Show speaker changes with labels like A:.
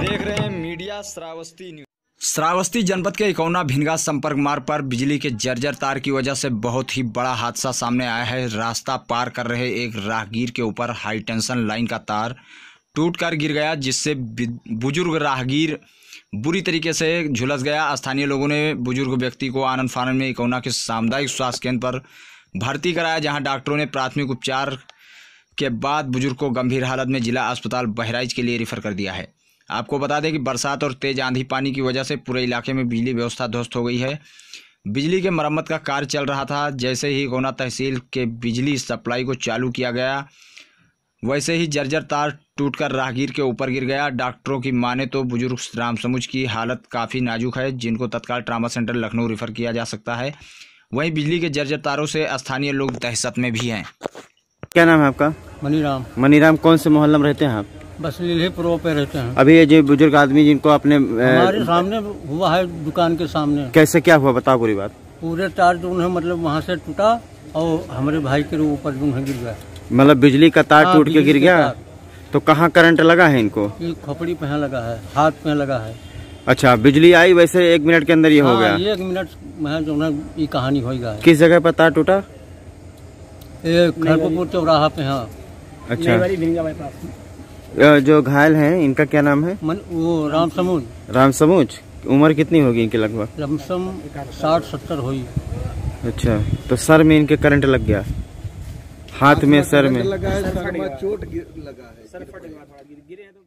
A: देख रहे हैं मीडिया श्रावस्ती न्यूज श्रावस्ती जनपद के इकौना भिनगा संपर्क मार्ग पर बिजली के जर्जर तार की वजह से बहुत ही बड़ा हादसा सामने आया है रास्ता पार कर रहे एक राहगीर के ऊपर हाई टेंशन लाइन का तार टूट कर गिर गया जिससे बुजुर्ग राहगीर बुरी तरीके से झुलस गया स्थानीय लोगों ने बुजुर्ग व्यक्ति को आनंद फानंद में इकौना के सामुदायिक स्वास्थ्य केंद्र पर भर्ती कराया जहाँ डॉक्टरों ने प्राथमिक उपचार के बाद बुजुर्ग को गंभीर हालत में जिला अस्पताल बहराइच के लिए रेफर कर दिया है आपको बता दें कि बरसात और तेज़ आंधी पानी की वजह से पूरे इलाके में बिजली व्यवस्था ध्वस्त हो गई है बिजली के मरम्मत का कार्य चल रहा था जैसे ही गोना तहसील के बिजली सप्लाई को चालू किया गया वैसे ही जर्जर तार टूटकर राहगीर के ऊपर गिर गया डॉक्टरों की माने तो बुजुर्ग राम समूज की हालत काफ़ी नाजुक है जिनको तत्काल ट्रामा सेंटर लखनऊ रेफर किया जा सकता है वहीं बिजली के जर्जर तारों से स्थानीय लोग दहशत में भी हैं
B: क्या नाम है आपका मनीराम मनीराम कौन से मोहल्ला में रहते हैं आप
C: बस लील्ही प्रो पे रहते हैं
B: अभी ये जो बुजुर्ग आदमी जिनको अपने हमारे
C: सामने हुआ है दुकान के सामने
B: कैसे क्या हुआ बताओ पूरी बात
C: पूरे तार जो उन्हें मतलब वहाँ से टूटा और हमारे भाई के ऊपर जो गिर गया
B: मतलब बिजली का तार हाँ, टूट के गिर गया तो कहाँ करंट लगा है इनको
C: खोपड़ी पे लगा है हाथ पे लगा है
B: अच्छा बिजली आई वैसे एक मिनट के अंदर ये हो हाँ, गया
C: एक मिनट में जो ये कहानी होगा
B: किस जगह पर तार टूटा
C: खड़गपुर चौराहा पे हाँ अच्छा
B: जो घायल हैं इनका क्या नाम है मन, वो राम समूच राम समूच उम्र कितनी होगी इनकी लगभग
C: लमसम साठ सत्तर होगी
B: अच्छा तो सर में इनके करंट लग गया हाथ में सर में लगा है सर चोट लगा है सर फट गया थोड़ा गिरे तो